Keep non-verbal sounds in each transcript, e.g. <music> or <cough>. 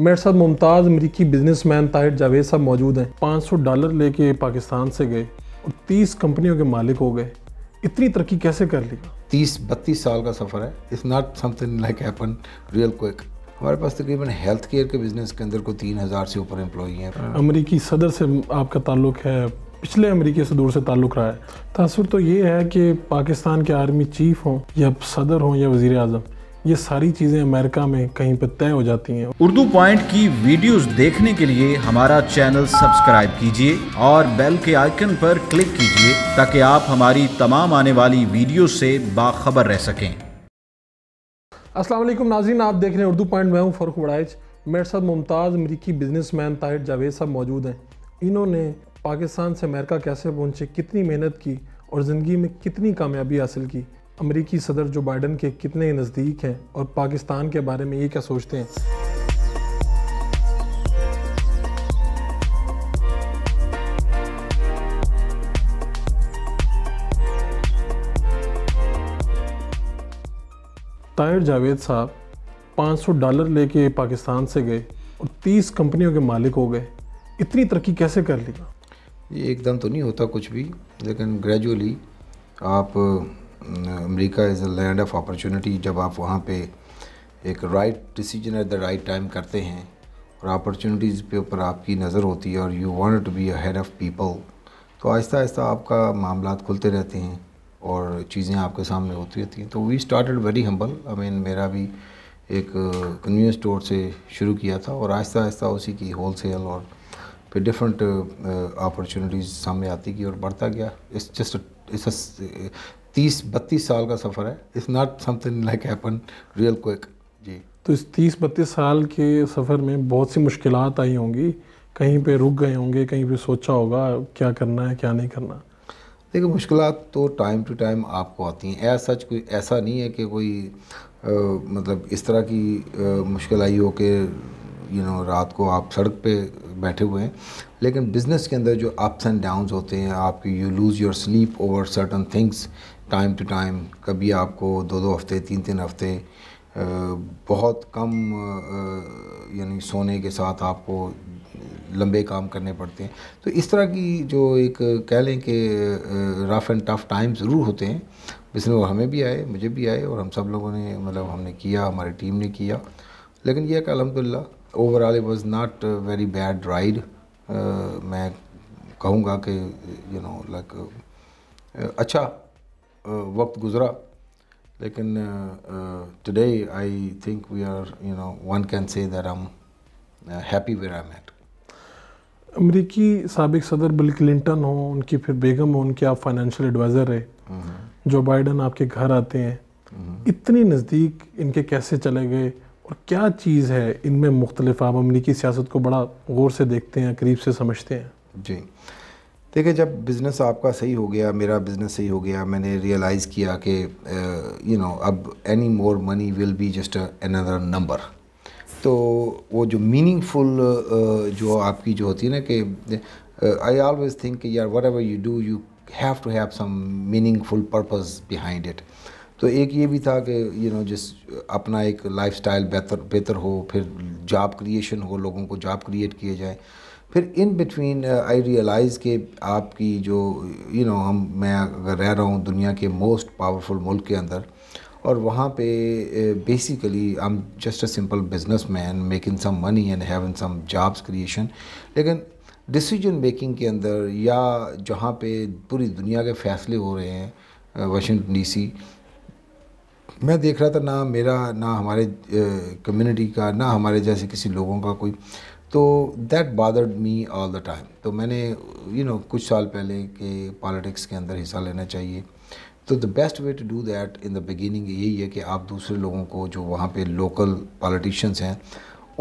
मेरे साथ मुमताज़ अमरीकी बिजनेसमैन ताहिर जावेद साहब मौजूद हैं 500 डॉलर लेके पाकिस्तान से गए और 30 कंपनियों के मालिक हो गए इतनी तरक्की कैसे कर ली तीस बत्तीस साल का सफ़र है it's not something like happen real quick हमारे पास तकरीबन हेल्थ केयर के बिज़नेस के अंदर को तीन हज़ार से ऊपर एम्प्लॉई हैं अमरीकी सदर से आपका ताल्लुक है पिछले अमरीकी से दूर से ताल्लुक रहा है तसर तो ये है कि पाकिस्तान के आर्मी चीफ हों या सदर हों या वज़ी अजम ये सारी चीज़ें अमेरिका में कहीं पर तय हो जाती हैं उर्दू पॉइंट की वीडियोस देखने के लिए हमारा चैनल सब्सक्राइब कीजिए और बेल के आइकन पर क्लिक कीजिए ताकि आप हमारी तमाम आने वाली वीडियो से बाखबर रह सकें असलम नाजीन आप देख रहे हैं उर्दू पॉइंट मैं हूँ फरुख बड़ाइच मेरे साथ मुमताज़ अमरीकी बिजनेस मैन ताहिर जावेद साहब मौजूद हैं इन्होंने पाकिस्तान से अमेरिका कैसे पहुँचे कितनी मेहनत की और ज़िंदगी में कितनी कामयाबी हासिल की अमरीकी सदर जो बाइडन के कितने नज़दीक हैं और पाकिस्तान के बारे में ये क्या सोचते हैं तायर जावेद साहब 500 डॉलर लेके पाकिस्तान से गए और 30 कंपनियों के मालिक हो गए इतनी तरक्की कैसे कर ली ये एकदम तो नहीं होता कुछ भी लेकिन ग्रेजुअली आप America is a land of opportunity जब आप वहाँ पे एक right decision at the right time करते हैं और अपॉर्चुनिटीज़ पे ऊपर आपकी नज़र होती है और you want to be a head of people तो आहिस्ता आहिस्ता आपका मामला खुलते रहते हैं और चीज़ें आपके सामने होती रहती हैं तो we started very humble I mean मेरा भी एक कन्वीनियंस स्टोर से शुरू किया था और आहिस्ता आहिस्ता उसी की होल सेल और फिर डिफरेंट अपॉर्चुनिटीज़ uh, सामने आती गई और बढ़ता गया इट्स जस्ट इस तीस बत्तीस साल का सफ़र है it's not something like happen real quick जी तो इस तीस बत्तीस साल के सफ़र में बहुत सी मुश्किल आई होंगी कहीं पे रुक गए होंगे कहीं पे सोचा होगा क्या करना है क्या नहीं करना देखिए मुश्किल तो टाइम टू टाइम आपको आती हैं ऐसा सच कोई ऐसा नहीं है कि कोई आ, मतलब इस तरह की आ, मुश्किल आई हो कि यू नो रात को आप सड़क पे बैठे हुए हैं लेकिन बिज़नेस के अंदर जो अप्स एंड डाउन्स होते हैं आपकी you lose your sleep over certain things time to time कभी आपको दो दो हफ्ते तीन तीन हफ्ते बहुत कम यानी सोने के साथ आपको लंबे काम करने पड़ते हैं तो इस तरह की जो एक कह लें कि रफ़ एंड टफ़ टाइम ज़रूर होते हैं जिसमें वो हमें भी आए मुझे भी आए और हम सब लोगों ने मतलब हमने किया हमारी टीम ने किया लेकिन यह कि अलहमदिल्ला overall it was not very bad ride मैं कहूँगा कि यू नो लाइक अच्छा वक्त गुजरा लेकिन today I think we are you know one can say that I am happy where I am at अमरीकी सबक सदर बिल क्लिंटन हो उनकी फिर बेगम हो उनके आप फाइनेंशियल एडवाइज़र रहे हम्म। जो बाइडन आपके घर आते हैं हम्म। इतनी नज़दीक इनके कैसे चले गए और क्या चीज़ है इनमें मुख्तलिफ आप अमरीकी सियासत को बड़ा गौर से देखते हैं करीब से समझते हैं जी देखिए जब बिज़नेस आपका सही हो गया मेरा बिज़नेस सही हो गया मैंने रियलाइज़ किया कि यू uh, नो अब any more money will be just another number तो वो जो मीनिंगफुल uh, जो आपकी जो होती है ना कि आई ऑलवेज थिंक यार whatever you do you have to have some meaningful purpose behind it तो एक ये भी था कि यू नो जिस अपना एक लाइफ स्टाइल बेहतर बेहतर हो फिर जॉब क्रिएशन हो लोगों को जॉब क्रिएट किए जाए फिर इन बिटवीन आई रियलाइज़ के आपकी जो यू you नो know, हम मैं अगर रह रहा हूँ दुनिया के मोस्ट पावरफुल मुल्क के अंदर और वहाँ पे basically I am just a simple businessman making some money and in some jobs creation लेकिन डिसीजन मेकिंग के अंदर या जहाँ पे पूरी दुनिया के फैसले हो रहे हैं वाशिंगटन uh, डीसी मैं देख रहा था ना मेरा ना हमारे कम्युनिटी uh, का ना हमारे जैसे किसी लोगों का कोई तो that bothered me all the time तो मैंने यू you नो know, कुछ साल पहले के पॉलिटिक्स के अंदर हिस्सा लेना चाहिए तो the best way to do that in the beginning यही है कि आप दूसरे लोगों को जो वहाँ पे लोकल पॉलिटिशियंस हैं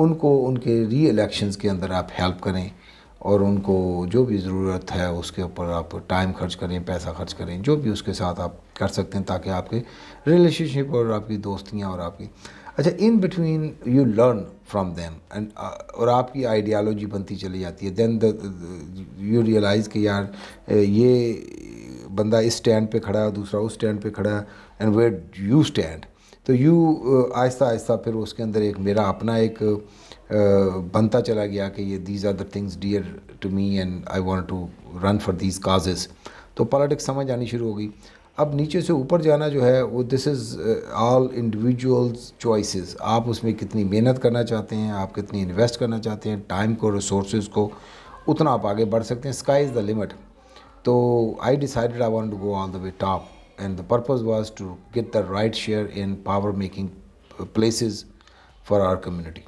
उनको उनके री एलेक्शन के अंदर आप हेल्प करें और उनको जो भी ज़रूरत है उसके ऊपर आप टाइम खर्च करें पैसा खर्च करें जो भी उसके साथ आप कर सकते हैं ताकि आपके रिलेशनशिप और आपकी दोस्तियाँ और आपकी अच्छा in between you learn from them and और आपकी आइडियालॉजी बनती चली जाती है देन यू रियलाइज़ कि यार ये बंदा इस स्टैंड पे खड़ा है दूसरा उस स्टैंड पे खड़ा है एंड वेयर यू स्टैंड तो यू uh, आहिस्ता आहिस्ता फिर उसके अंदर एक मेरा अपना एक uh, बनता चला गया कि ये these are the things dear to me and I want to run for these causes तो पॉलिटिक्स समझ आनी शुरू हो गई अब नीचे से ऊपर जाना जो है वो this is all individuals choices आप उसमें कितनी मेहनत करना चाहते हैं आप कितनी इन्वेस्ट करना चाहते हैं टाइम को रिसोर्स को उतना आप आगे बढ़ सकते हैं स्काई इज़ द लिमिट तो I decided I want to go all the way top and the purpose was to get the right share in power making places for our community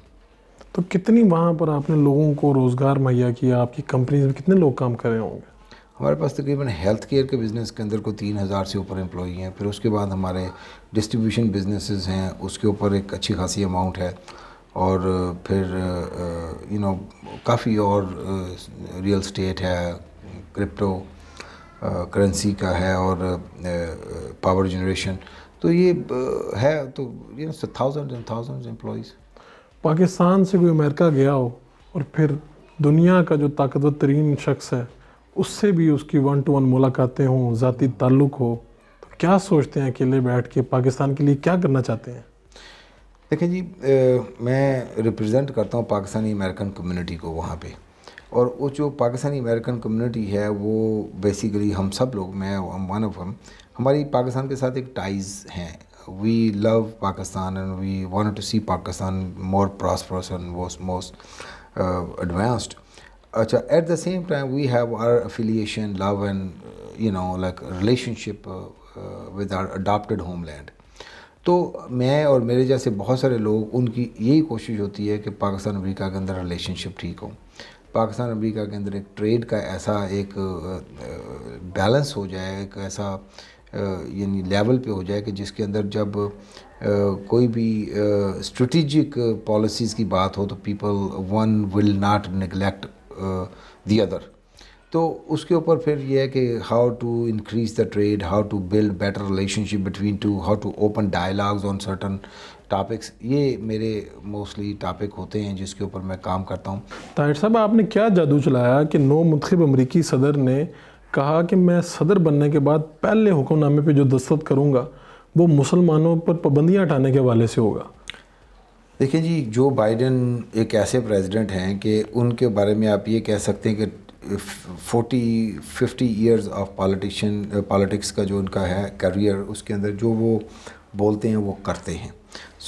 तो कितनी वहाँ पर आपने लोगों को रोज़गार मुहैया किया आपकी कंपनीज में कितने लोग काम कर रहे होंगे हमारे पास तकरीबन हेल्थ केयर के बिज़नेस के अंदर को तीन हज़ार से ऊपर एम्प्लॉई हैं फिर उसके बाद हमारे डिस्ट्रीब्यूशन बिजनेसेस हैं उसके ऊपर एक अच्छी खासी अमाउंट है और फिर यू नो काफ़ी और रियल स्टेट है क्रिप्टो करेंसी का है और पावर जनरेशन तो ये है तो you know thousand and thousand employees Pakistan से कोई अमेरिका गया हो और फिर दुनिया का जो ताकतवर तरीन शख्स है उससे भी उसकी वन टू वन मुलाकातें हों ज़ाती ताल्लुक़ हो तो क्या सोचते हैं अकेले बैठ के पाकिस्तान के लिए क्या करना चाहते हैं देखें जी ए, मैं रिप्रेजेंट करता हूँ पाकिस्तानी अमेरिकन कम्युनिटी को वहाँ पे और वो जो पाकिस्तानी अमेरिकन कम्युनिटी है वो बेसिकली हम सब लोग मैं वन ऑफ हम हमारी पाकिस्तान के साथ एक टाइज़ हैं we love Pakistan and we want to see Pakistan more prosperous and most most advanced अच्छा at the same time we have our affiliation love and you know like relationship with our adopted our तो मैं और मेरे जैसे बहुत सारे लोग उनकी यही कोशिश होती है कि पाकिस्तान अमेरिका के अंदर रिलेशनशिप ठीक हो पाकिस्तान अमेरिका के अंदर एक ट्रेड का ऐसा एक बैलेंस uh, uh, हो जाए एक ऐसा uh, यानी लेवल पे हो जाए कि जिसके अंदर जब कोई भी स्ट्रेटिजिक पॉलिसीज़ की बात हो तो people one will not neglect the uh, other तो उसके ऊपर फिर यह है कि how to increase the trade how to build better relationship between two how to open dialogues on certain topics ये मेरे मोस्टली टॉपिक होते हैं जिसके ऊपर मैं काम करता हूँ ताहिर साहब आपने क्या जादू चलाया कि नो मुंतब अमरीकी सदर ने कहा कि मैं सदर बनने के बाद पहले हुक्मनामे पर जो दस्तखत करूँगा वो मुसलमानों पर पाबंदियाँ हटाने के हवाले से होगा देखिए जी जो बाइडेन एक ऐसे प्रेसिडेंट हैं कि उनके बारे में आप ये कह सकते हैं कि forty fifty years of politician politics का जो उनका है करियर उसके अंदर जो वो बोलते हैं वो करते हैं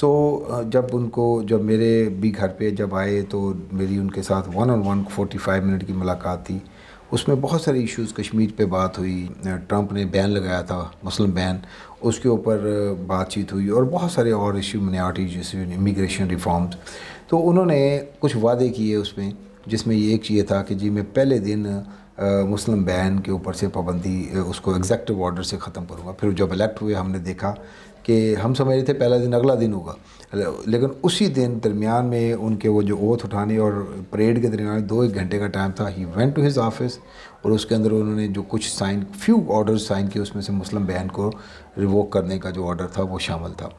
सो so, जब उनको जब मेरे भी घर पे जब आए तो मेरी उनके साथ one on one forty five minute की मुलाकात थी उसमें बहुत सारे इश्यूज कश्मीर पे बात हुई ट्रंप ने बैन लगाया था मुस्लिम बैन उसके ऊपर बातचीत हुई और बहुत सारे और इश्यू मनाटी जैसे इमिग्रेशन रिफॉर्म्स तो उन्होंने कुछ वादे किए उसमें जिसमें ये एक चीज़ था कि जी मैं पहले दिन मुस्लिम बैन के ऊपर से पाबंदी उसको एग्जैक्टिव ऑर्डर से ख़त्म करूँगा फिर जब इलेक्ट हुए हमने देखा कि हम समझ रहे थे पहला दिन अगला दिन होगा लेकिन उसी दिन दरमियान में उनके वो जो ओथ उठाने और परेड के दरमियान दो एक घंटे का टाइम था he went to his office और उसके अंदर उन्होंने जो कुछ साइन फ्यू ऑर्डर साइन किए उसमें से मुस्लिम बहन को रिवोक करने का जो ऑर्डर था वो शामिल था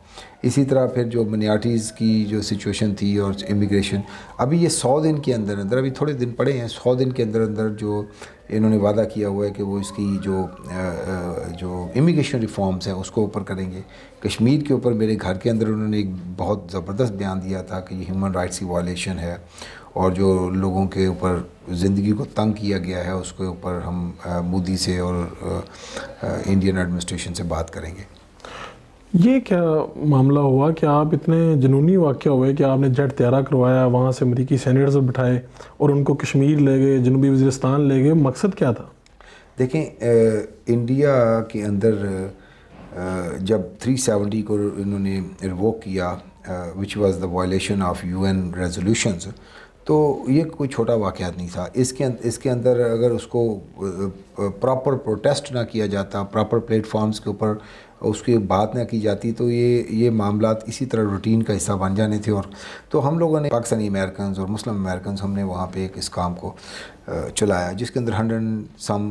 इसी तरह फिर जो मनियाटीज़ की जो सिचुएशन थी और इमिग्रेशन अभी ये सौ दिन के अंदर अंदर अभी थोड़े दिन पड़े हैं सौ दिन के अंदर अंदर जो इन्होंने वादा किया हुआ है कि वो इसकी जो जो इमिग्रेशन रिफॉर्म्स हैं उसको ऊपर करेंगे कश्मीर के ऊपर मेरे घर के अंदर उन्होंने एक बहुत ज़बरदस्त बयान दिया था कि ये ह्यूमन राइट्स की वायलेशन है और जो लोगों के ऊपर ज़िंदगी को तंग किया गया है उसके ऊपर हम मोदी से और इंडियन एडमिनिस्ट्रेशन से बात करेंगे ये क्या मामला हुआ कि आप इतने जुनूनी वाक़ हुए कि आपने जेट तैयारा करवाया वहाँ से अमरीकी सैनिटर्स बिठाए और उनको कश्मीर ले गए जनूबी वजरस्तान ले गए मकसद क्या था देखें इंडिया के अंदर आ, जब 370 को इन्होंने रिवोक किया which was the violation of UN resolutions तो ये कोई छोटा वाक़ नहीं था इसके अं-, इसके अंदर अगर उसको प्रॉपर प्रोटेस्ट ना किया जाता प्रॉपर प्लेटफॉर्म्स के ऊपर उसकी बात ना की जाती तो ये ये मामला इसी तरह रूटीन का हिस्सा बन जाने थे और तो हम लोगों ने पाकिस्तानी अमेरिकन और मुस्लिम अमेरिकन हमने वहाँ पर एक इस काम को चलाया जिसके अंदर हंड्रेड सम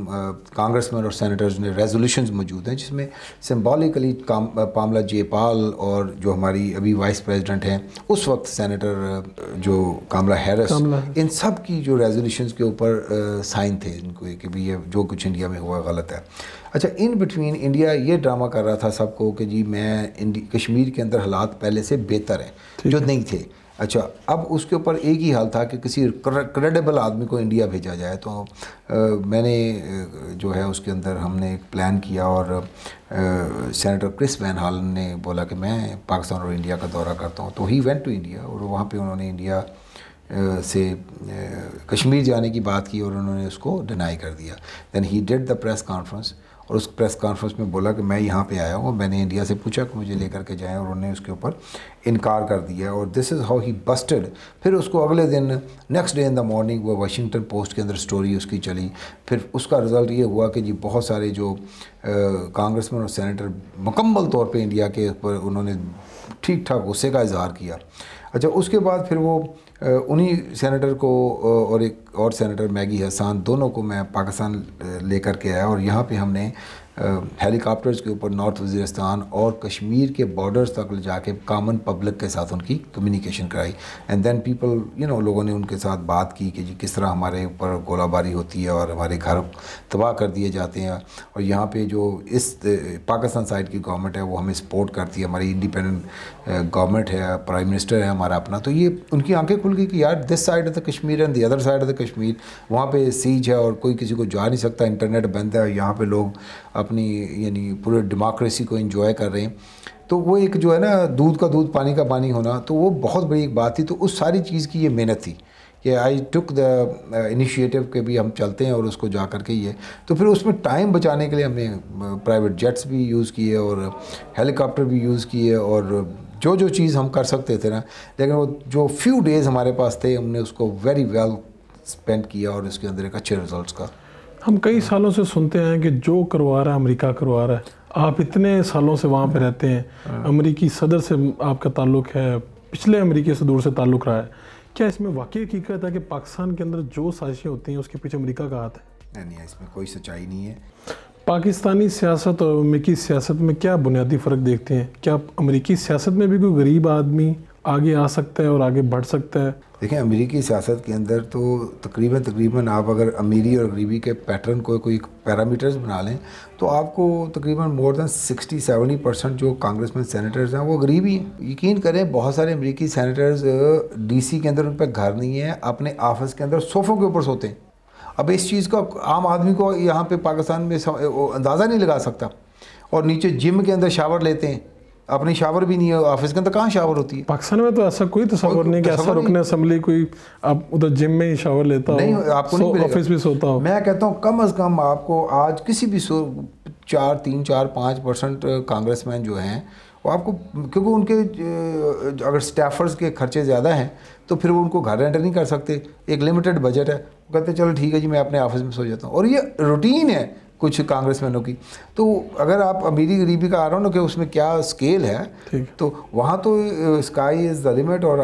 कांग्रेसमैन और सेनेटर्स ने रेजोल्यूशन मौजूद हैं जिसमें सिम्बॉलिकली पामला जयपाल और जो हमारी अभी वाइस प्रेसिडेंट हैं उस वक्त सेनेटर जो कामला हैरस इन सब की जो रेजोल्यूशन के ऊपर साइन थे इनको कि भी ये जो कुछ इंडिया में हुआ गलत है अच्छा इन बिटवीन इंडिया ये ड्रामा कर रहा था सबको कि जी मैं कश्मीर के अंदर हालात पहले से बेहतर हैं जो नहीं थे अच्छा अब उसके ऊपर एक ही हाल था कि किसी क्रेडिबल आदमी को इंडिया भेजा जाए तो आ, मैंने जो है उसके अंदर हमने एक प्लान किया और सेनेटर क्रिस वैन हाल ने बोला कि मैं पाकिस्तान और इंडिया का दौरा करता हूँ तो ही वेंट टू इंडिया और वहाँ पे उन्होंने इंडिया से कश्मीर जाने की बात की और उन्होंने उसको डिनाई कर दिया then he did the press conference और उस प्रेस कॉन्फ्रेंस में बोला कि मैं यहाँ पे आया हूँ मैंने इंडिया से पूछा कि मुझे लेकर के जाएँ और उन्होंने उसके ऊपर इनकार कर दिया और this is how he busted फिर उसको अगले दिन next day in the morning वो वाशिंगटन पोस्ट के अंदर स्टोरी उसकी चली फिर उसका रिज़ल्ट ये हुआ कि जी बहुत सारे जो कांग्रेसमैन और सैनिटर मुकम्मल तौर पर इंडिया के ऊपर उन्होंने ठीक ठाक गुस्से का इजहार किया अच्छा उसके बाद फिर वो उन्हीं सेनेटर को और एक और सेनेटर मैगी हसान दोनों को मैं पाकिस्तान लेकर के आया और यहाँ पे हमने हेलीकॉप्टर्स के ऊपर नॉर्थ वजीरस्तान और कश्मीर के बॉर्डर्स तक जाके कामन पब्लिक के साथ उनकी कम्युनिकेशन कराई and then people you know लोगों ने उनके साथ बात की कि जी किस तरह हमारे ऊपर गोलाबारी होती है और हमारे घर तबाह कर दिए जाते हैं और यहाँ पे जो इस पाकिस्तान साइड की गवर्नमेंट है वो हमें सपोर्ट करती है हमारी इंडिपेंडेंट गवर्नमेंट है प्राइम मिनिस्टर है हमारा अपना तो ये उनकी आंखें खुल गई कि यार this side of the Kashmir and the other side of the Kashmir वहाँ पे सीज है और कोई किसी को जा नहीं सकता इंटरनेट बंद है और यहाँ पे लोग अपनी यानी पूरे डेमोक्रेसी को इन्जॉय कर रहे हैं तो वो एक जो है ना दूध का दूध पानी का पानी होना तो वो बहुत बड़ी एक बात थी तो उस सारी चीज़ की ये मेहनत थी कि आई टुक द इनिशिएटिव के भी हम चलते हैं और उसको जा कर के ये तो फिर उसमें टाइम बचाने के लिए हमने प्राइवेट uh, जेट्स भी यूज़ किए और हेलीकॉप्टर भी यूज़ किए और जो जो चीज़ हम कर सकते थे ना लेकिन वो जो फ्यू डेज़ हमारे पास थे हमने उसको वेरी वेल स्पेंड किया और इसके अंदर एक अच्छे रिजल्ट्स का हम कई सालों से सुनते हैं कि जो करवा रहा है अमेरिका करवा रहा है आप इतने सालों से वहाँ पर रहते हैं हाँ। अमेरिकी सदर से आपका ताल्लुक है पिछले अमेरिकी से दूर से ताल्लुक रहा है क्या इसमें वाकई हकीकत है कि पाकिस्तान के अंदर जो साजिशें होती हैं उसके पीछे अमरीका का हाथ है नहीं नहीं इसमें कोई सच्चाई नहीं है पाकिस्तानी सियासत और अमरीकी सियासत में क्या बुनियादी फ़र्क देखते हैं क्या अमरीकी सियासत में भी कोई गरीब आदमी आगे आ सकता है और आगे बढ़ सकता है देखें अमेरिकी सियासत के अंदर तो तकरीबन तकरीबन आप अगर अमीरी और गरीबी के पैटर्न को कोई पैरामीटर्स बना लें तो आपको तकरीबन मोर देन 60 सेवेंटी परसेंट जो कांग्रेस में सैनिटर्स हैं वो गरीब ही हैं यकीन करें बहुत सारे अमेरिकी सैनिटर्स डीसी के अंदर उन पर घर नहीं है अपने ऑफिस के अंदर सोफ़ों के ऊपर सोते हैं अब इस चीज़ का आम आदमी को यहाँ पर पाकिस्तान में अंदाज़ा नहीं लगा सकता और नीचे जिम के अंदर शावर लेते हैं अपनी शावर भी नहीं है ऑफिस के अंदर कहाँ शावर होती है पाकिस्तान में तो ऐसा कोई तस्वर नहीं कि ऐसा रुकने असम्बली कोई आप उधर जिम में ही शावर लेता नहीं हो, आपको ऑफिस भी सोता हो मैं कहता हूँ कम अज़ कम आपको आज किसी भी चार तीन चार पाँच परसेंट कांग्रेस मैन जो हैं वो आपको क्योंकि उनके अगर स्टाफर्स के खर्चे ज़्यादा हैं तो फिर वो उनको घर एंटर नहीं कर सकते एक लिमिटेड बजट है वो कहते चलो ठीक है जी मैं अपने ऑफिस में सो जाता हूँ और ये रूटीन है कुछ कांग्रेसमैनों की तो अगर आप अमीरी गरीबी का आ रहा हो ना कि उसमें क्या स्केल है तो वहाँ तो स्काई इज़ द लिमिट और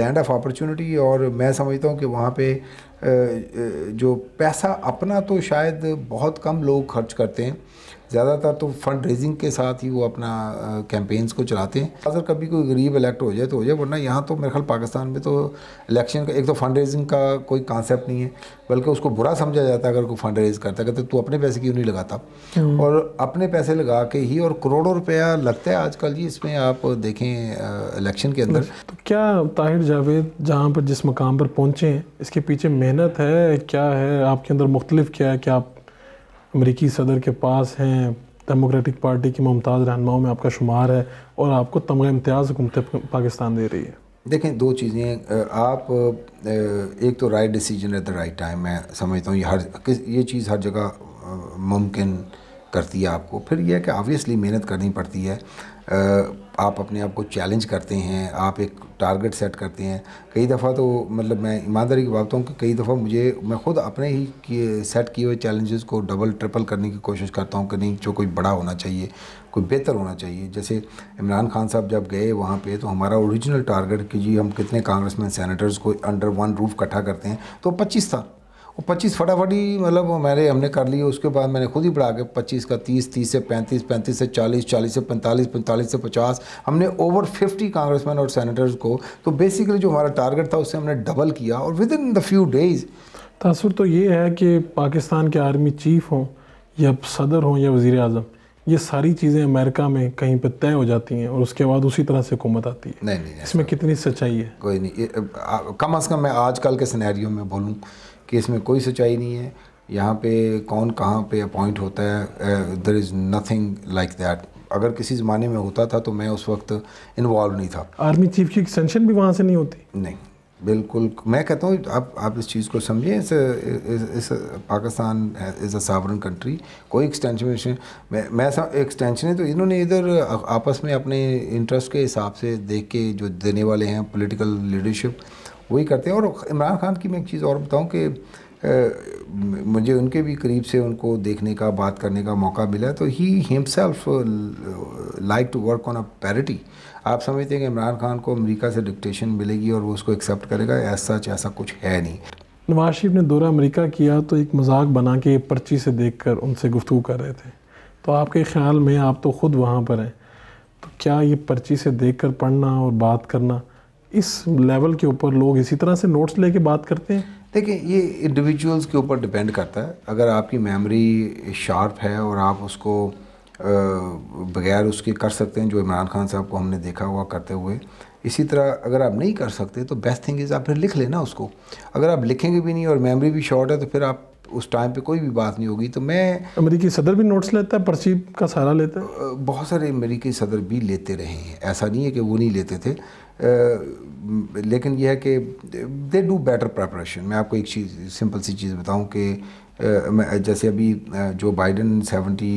लैंड ऑफ अपॉर्चुनिटी और मैं समझता हूँ कि वहाँ पे जो पैसा अपना तो शायद बहुत कम लोग खर्च करते हैं ज़्यादातर तो फंड रेजिंग के साथ ही वो अपना कैंपेन्स को चलाते हैं अगर कभी कोई गरीब इलेक्ट हो जाए तो हो जाए वरना यहाँ तो मेरे ख्याल पाकिस्तान में तो इलेक्शन का एक तो फंड रेजिंग का कोई कॉन्सेप्ट नहीं है बल्कि उसको बुरा समझा जाता है अगर कोई फंड रेज करता है कहते तू अपने पैसे क्यों नहीं लगाता हम्म। और अपने पैसे लगा के ही और करोड़ों रुपया लगता है आजकल जी इसमें आप देखें इलेक्शन के अंदर तो क्या ताहिर जावेद जहाँ पर जिस मकाम पर पहुँचे हैं इसके पीछे मेहनत है क्या है आपके अंदर मुख्तलिफ क्या है कि आप अमरीकी सदर के पास हैं डेमोक्रेटिक पार्टी की मुमताज़ रहनुमाओं में आपका शुमार है और आपको तमगा इम्तियाज़ हुकूमत पाकिस्तान दे रही है देखें दो चीज़ें आप एक तो right decision at the right time मैं समझता हूँ ये हर ये चीज़ हर जगह मुमकिन करती है आपको फिर यह है कि ऑब्वियसली मेहनत करनी पड़ती है आप अपने आप को चैलेंज करते हैं आप एक टारगेट सेट करते हैं कई दफ़ा तो मतलब मैं ईमानदारी की बात हूँ कि कई दफ़ा मुझे मैं खुद अपने ही किए सेट किए हुए चैलेंजेस को डबल ट्रिपल करने की कोशिश करता हूँ कि नहीं जो कोई बड़ा होना चाहिए कोई बेहतर होना चाहिए जैसे इमरान खान साहब जब गए वहाँ पे तो हमारा ओरिजिनल टारगेट कि जी हम कितने कांग्रेसमैन सेनेटर्स को अंडर वन रूफ इकट्ठा करते हैं तो पच्चीस था और पच्चीस फटाफट ही मतलब मेरे हमने कर लिए उसके बाद मैंने खुद ही बढ़ा के पच्चीस का तीस तीस से पैंतीस पैंतीस से चालीस चालीस से पैंतालीस पैंतालीस से पचास हमने ओवर फिफ्टी कांग्रेसमैन और सैनिटर्स को तो बेसिकली जो हमारा टारगेट था उससे हमने डबल किया और within the few days तसर तो ये है कि पाकिस्तान के आर्मी चीफ हों या सदर हों या वज़ी अजम ये सारी चीज़ें अमेरिका में कहीं पर तय हो जाती हैं और उसके बाद उसी तरह से हुकूमत आती है नहीं नहीं इसमें कितनी सच्चाई है कोई नहीं कम अज़ कम मैं आज कल के सिनेरियो में बोलूँ कि इसमें कोई सच्चाई नहीं है यहाँ पे कौन कहाँ पे अपॉइंट होता है there is nothing like that अगर किसी ज़माने में होता था तो मैं उस वक्त इन्वॉल्व नहीं था आर्मी चीफ की एक्सटेंशन भी वहाँ से नहीं होती नहीं बिल्कुल मैं कहता हूँ आप आप इस चीज़ को समझिए इस, इस, इस Pakistan is a sovereign country कोई एक्सटेंशन मैं मैं एक्सटेंशन है तो इन्होंने इधर आपस में अपने इंटरेस्ट के हिसाब से देख के जो देने वाले हैं पॉलिटिकल लीडरशिप वही करते हैं और इमरान खान की मैं एक चीज़ और बताऊँ कि मुझे उनके भी करीब से उनको देखने का बात करने का मौका मिला तो he himself like to work on a parity आप समझते हैं कि इमरान खान को अमेरिका से डिक्टेशन मिलेगी और वो उसको एक्सेप्ट करेगा ऐसा ऐसा कुछ है नहीं नवाज शरीफ ने दौरा अमेरिका किया तो एक मजाक बना के पर्ची से देख कर उनसे गुफ्तु कर रहे थे तो आपके ख्याल में आप तो ख़ुद वहाँ पर हैं तो क्या ये पर्ची से देख कर पढ़ना और बात करना इस लेवल के ऊपर लोग इसी तरह से नोट्स लेके बात करते हैं देखिए ये इंडिविजुअल्स के ऊपर डिपेंड करता है अगर आपकी मेमोरी शार्प है और आप उसको बगैर उसके कर सकते हैं जो इमरान खान साहब को हमने देखा हुआ करते हुए इसी तरह अगर आप नहीं कर सकते तो बेस्ट थिंग इज़ आप फिर लिख लेना उसको अगर आप लिखेंगे भी नहीं और मेमोरी भी शॉर्ट है तो फिर आप उस टाइम पे कोई भी बात नहीं होगी तो मैं अमेरिकी सदर भी नोट्स लेता है पर्ची का सहारा लेता है बहुत सारे अमेरिकी सदर भी लेते रहे हैं ऐसा नहीं है कि वो नहीं लेते थे लेकिन यह है कि दे डू बेटर प्रेपरेशन मैं आपको एक चीज़ सिंपल सी चीज़ बताऊं कि जैसे अभी जो Biden seventy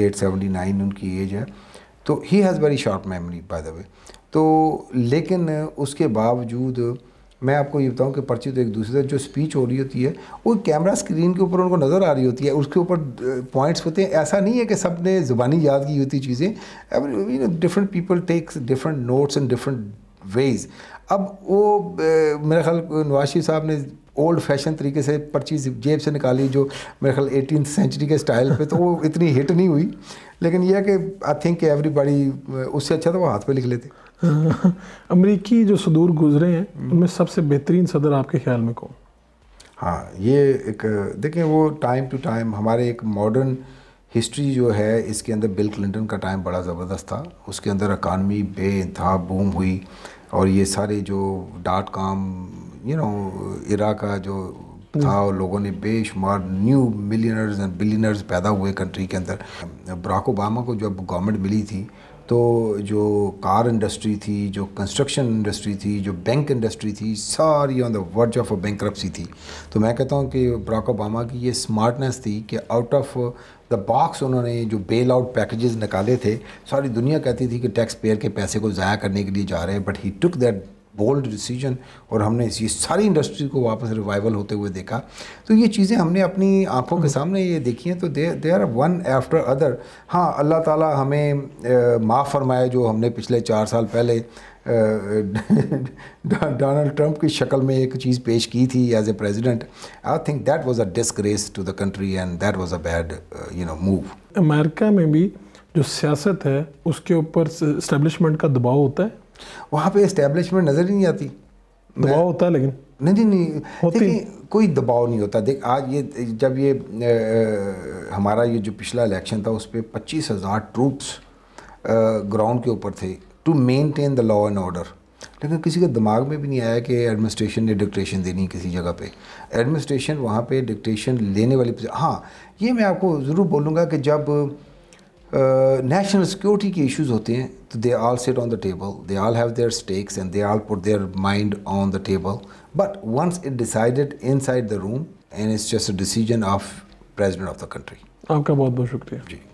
eight seventy nine उनकी एज है तो he has very short memory by the way तो लेकिन उसके बावजूद मैं आपको ये बताऊँ कि पर्ची तो एक दूसरे से जो स्पीच हो रही होती है वो कैमरा स्क्रीन के ऊपर उनको नज़र आ रही होती है उसके ऊपर पॉइंट्स होते हैं ऐसा नहीं है कि सब ने ज़ुबानी याद की होती चीज़ें you know different people takes different notes and different ways अब वो मेरा ख्याल नवाशी साहब ने ओल्ड फैशन तरीके से पर्ची जेब से निकाली जो मेरे ख्याल एटीन सेंचुरी के स्टाइल पे तो वो इतनी हिट नहीं हुई लेकिन यह कि आई थिंक एवरीबॉडी उससे अच्छा तो वो हाथ पे लिख लेते <laughs> अमरीकी जो सदूर गुजरे हैं हम्म। उनमें सबसे बेहतरीन सदर आपके ख्याल में कौन हाँ ये एक देखें वो टाइम टू टाइम हमारे एक मॉडर्न हिस्ट्री जो है इसके अंदर बिल क्लिंटन का टाइम बड़ा ज़बरदस्त था उसके अंदर अकानमी बे बूम हुई और ये सारे जो dot com you know era का जो था और लोगों ने बेशुमार न्यू मिलियनर्स एंड बिलियनर्स पैदा हुए कंट्री के अंदर बराक ओबामा को जब गवर्नमेंट मिली थी तो जो कार इंडस्ट्री थी जो कंस्ट्रक्शन इंडस्ट्री थी जो बैंक इंडस्ट्री थी सारी on the verge of bank थी तो मैं कहता हूँ कि बराक ओबामा की ये स्मार्टनेस थी कि आउट ऑफ द बॉक्स उन्होंने जो बेल आउट पैकेजेस निकाले थे सारी दुनिया कहती थी कि टैक्स पेयर के पैसे को ज़ाया करने के लिए जा रहे हैं but he took that bold decision और हमने ये सारी इंडस्ट्री को वापस रिवाइवल होते हुए देखा तो ये चीज़ें हमने अपनी आंखों के हम्म। सामने ये देखी हैं तो they they are one after other हाँ अल्लाह ताला हमें माफ़ फरमाए जो हमने पिछले चार साल पहले डोनाल्ड ट्रंप की शक्ल में एक चीज़ पेश की थी as a president I think that was a disgrace to the country and that was a bad you know move America में भी जो सियासत है उसके ऊपर इस्टेब्लिशमेंट का दबाव होता है वहाँ पे इस्टेब्लिशमेंट नज़र ही नहीं आती दबाव होता है लेकिन नहीं नहीं नहीं कोई दबाव नहीं होता देख आज ये जब ये आ, हमारा ये जो पिछला इलेक्शन था उस पर पच्चीस हज़ार ट्रूप्स ग्राउंड के ऊपर थे to maintain the law and order लेकिन किसी के दिमाग में भी नहीं आया कि एडमिनिस्ट्रेशन ने डिक्टेशन देनी किसी जगह पे एडमिनिस्ट्रेशन वहाँ पे डिक्टेशन लेने वाली हाँ ये मैं आपको ज़रूर बोलूँगा कि जब नेशनल uh, सिक्योरिटी के इश्यूज होते हैं तो they all sit on the table they all have their stakes and they all put their mind on the table but once it decided inside the room and it's just a decision of president of the country आपका बहुत बहुत शुक्रिया जी